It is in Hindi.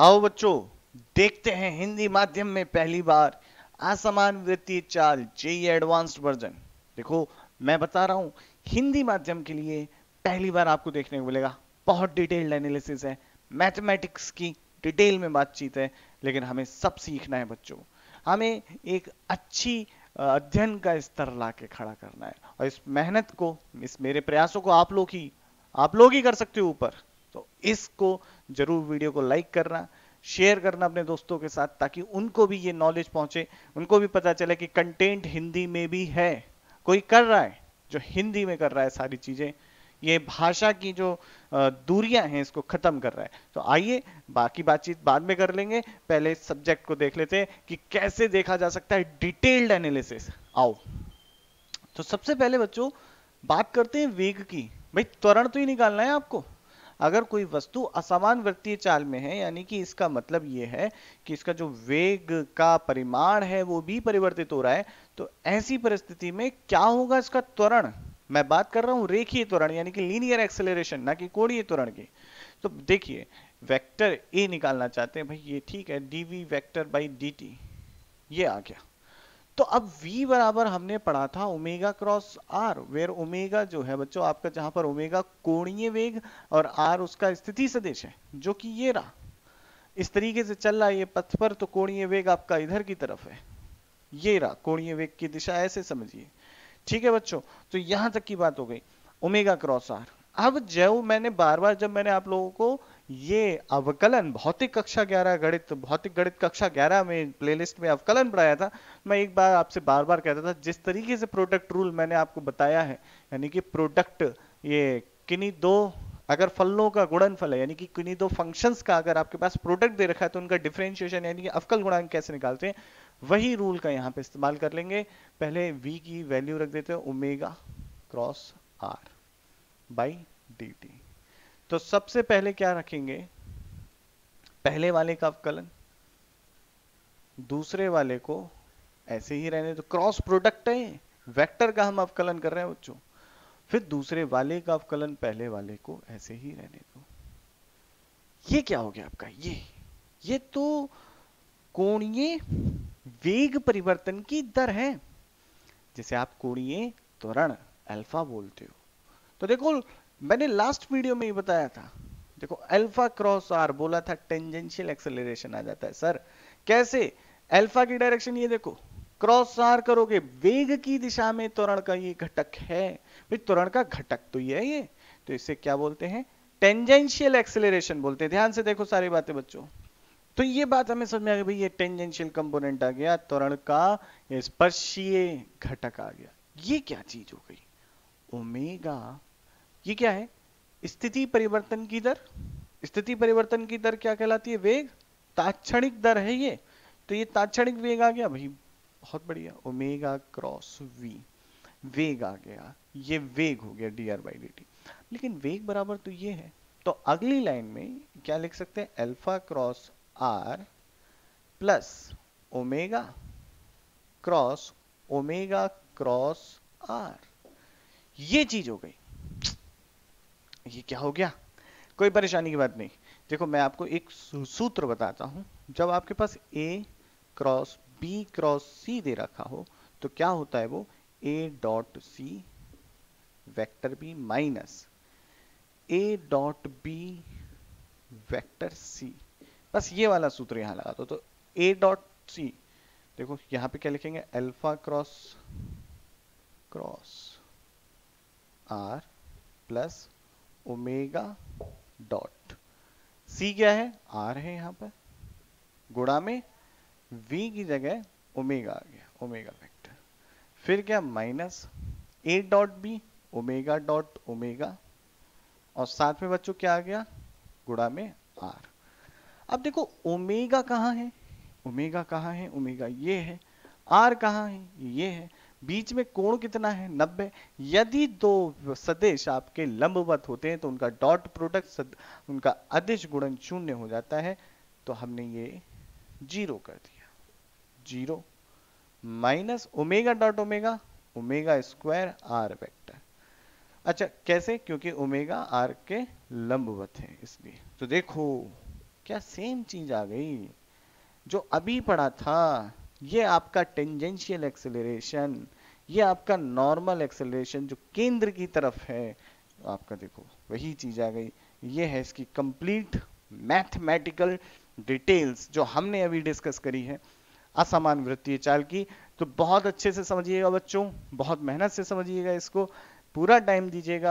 आओ बच्चों देखते हैं हिंदी माध्यम में पहली बार असमान वृत्तीय चाल जेई एडवांस्ड वर्जन देखो मैं बता रहा हूं हिंदी माध्यम के लिए पहली बार आपको देखने को मिलेगा बहुत डिटेल्ड एनालिसिस है मैथमेटिक्स की डिटेल में बातचीत है लेकिन हमें सब सीखना है बच्चों हमें एक अच्छी अध्ययन का स्तर ला के खड़ा करना है और इस मेहनत को इस मेरे प्रयासों को आप लोग ही आप लोग ही कर सकते हो ऊपर तो इसको जरूर वीडियो को लाइक करना शेयर करना अपने दोस्तों के साथ ताकि उनको भी ये नॉलेज पहुंचे उनको भी पता चले कि कंटेंट हिंदी में भी है कोई कर रहा है जो हिंदी में कर रहा है सारी चीजें ये भाषा की जो दूरियां हैं इसको खत्म कर रहा है तो आइए बाकी बातचीत बाद में कर लेंगे पहले सब्जेक्ट को देख लेते हैं कि कैसे देखा जा सकता है डिटेल्ड एनालिसिस आओ तो सबसे पहले बच्चों बात करते हैं वेग की भाई त्वरण तो ही निकालना है आपको अगर कोई वस्तु असमान वृत्तीय चाल में है यानी कि इसका मतलब यह है कि इसका जो वेग का परिमाण है वो भी परिवर्तित हो रहा है तो ऐसी परिस्थिति में क्या होगा इसका त्वरण मैं बात कर रहा हूं रेखीय त्वरण यानी कि लीनियर एक्सेलरेशन ना कि कोणीय त्वरण की तो देखिए वेक्टर ए निकालना चाहते हैं भाई ये ठीक है डीवी वेक्टर बाई टी ये आ गया तो अब v बराबर हमने पढ़ा था omega cross r where omega जो है बच्चों आपका जहां पर ओमेगा कोणीय वेग और r उसका स्थिति सदिश है जो कि ये रहा इस तरीके से चल रहा है ये पथ पर तो कोणीय वेग आपका इधर की तरफ है ये रहा कोणीय वेग की दिशा ऐसे समझिए ठीक है बच्चों तो यहां तक की बात हो गई ओमेगा क्रॉस आर अब जो मैंने बार बार जब मैंने आप लोगों को ये अवकलन भौतिक कक्षा ग्यारह गणित भौतिक गणित कक्षा ग्यारह में प्लेलिस्ट में अवकलन पढ़ाया था मैं एक बार आपसे बार बार कहता था जिस तरीके से प्रोडक्ट रूल मैंने आपको बताया है यानी कि प्रोडक्ट ये किन्हीं दो अगर फलों का गुणनफल है यानी कि किन्हीं दो फंक्शंस का अगर आपके पास प्रोडक्ट दे रखा है तो उनका डिफ्रेंशिएशन यानी कि अवकल गुणांक कैसे निकालते हैं वही रूल का यहाँ पे इस्तेमाल कर लेंगे पहले वी की वैल्यू रख देते हैं omega cross R by D T तो सबसे पहले क्या रखेंगे पहले वाले का अवकलन दूसरे वाले को ऐसे ही रहने तो क्रॉस प्रोडक्ट है वेक्टर का हम अवकलन कर रहे हैं बच्चों फिर दूसरे वाले का अवकलन पहले वाले को ऐसे ही रहने दो ये क्या हो गया आपका ये ये तो कोणीय वेग परिवर्तन की दर है जैसे आप कोणीय त्वरण अल्फा बोलते हो तो देखो मैंने लास्ट वीडियो में ही बताया था देखो अल्फा क्रॉस आर बोला था टेंजेंशियल एक्सेलरेशन आ जाता है सर कैसे अल्फा की डायरेक्शन ये देखो क्रॉस आर करोगे वेग की दिशा में त्वरण का ये घटक है भाई त्वरण का घटक तो ये है ये तो इसे क्या बोलते हैं टेंजेंशियल एक्सेलरेशन बोलते हैं ध्यान से देखो सारी बातें बच्चों तो ये बात हमें समझ में आ गई भाई ये टेंजेंशियल कंपोनेंट आ गया त्वरण का स्पर्शीय घटक आ गया ये क्या चीज हो गई ओमेगा ये क्या है स्थिति परिवर्तन की दर स्थिति परिवर्तन की दर क्या कहलाती है वेग ताक्षणिक दर है ये तो ये ताक्षणिक वेग आ गया भाई बहुत बढ़िया ओमेगा क्रॉस वी वेग आ गया ये वेग हो गया D R by D T लेकिन वेग बराबर तो ये है तो अगली लाइन में क्या लिख सकते हैं alpha cross R plus omega cross omega cross R ये चीज हो गई ये क्या हो गया कोई परेशानी की बात नहीं देखो मैं आपको एक सूत्र बताता हूं जब आपके पास A cross B cross C दे रखा हो तो क्या होता है वो A dot C vector B minus A dot B vector C बस ये वाला सूत्र यहां लगा दो तो ए डॉट सी देखो यहां पे क्या लिखेंगे alpha cross cross R plus omega dot C क्या है आर है यहाँ पर गुड़ा में वी की जगह ओमेगा आ गया ओमेगा वेक्टर फिर क्या minus A dot B omega dot omega और साथ में बच्चों क्या आ गया गुड़ा में आर अब देखो ओमेगा कहां है ओमेगा कहां है ओमेगा ये है आर कहां है ये है बीच में कोण कितना है नब्बे यदि दो सदेश आपके लंबवत होते हैं तो उनका डॉट प्रोडक्ट सद, उनका अदिश गुणन शून्य हो जाता है तो हमने ये जीरो कर दिया zero minus omega dot omega omega square R vector अच्छा कैसे क्योंकि ओमेगा आर के लंबवत है इसलिए तो देखो क्या सेम चीज आ गई जो अभी पढ़ा था ये आपका टेंजेंशियल एक्सेलरेशन ये आपका नॉर्मल एक्सेलरेशन जो केंद्र की तरफ है आपका देखो वही चीज आ गई ये है इसकी कंप्लीट मैथमेटिकल डिटेल्स जो हमने अभी डिस्कस करी है असमान वृत्तीय चाल की तो बहुत अच्छे से समझिएगा बच्चों बहुत मेहनत से समझिएगा इसको पूरा टाइम दीजिएगा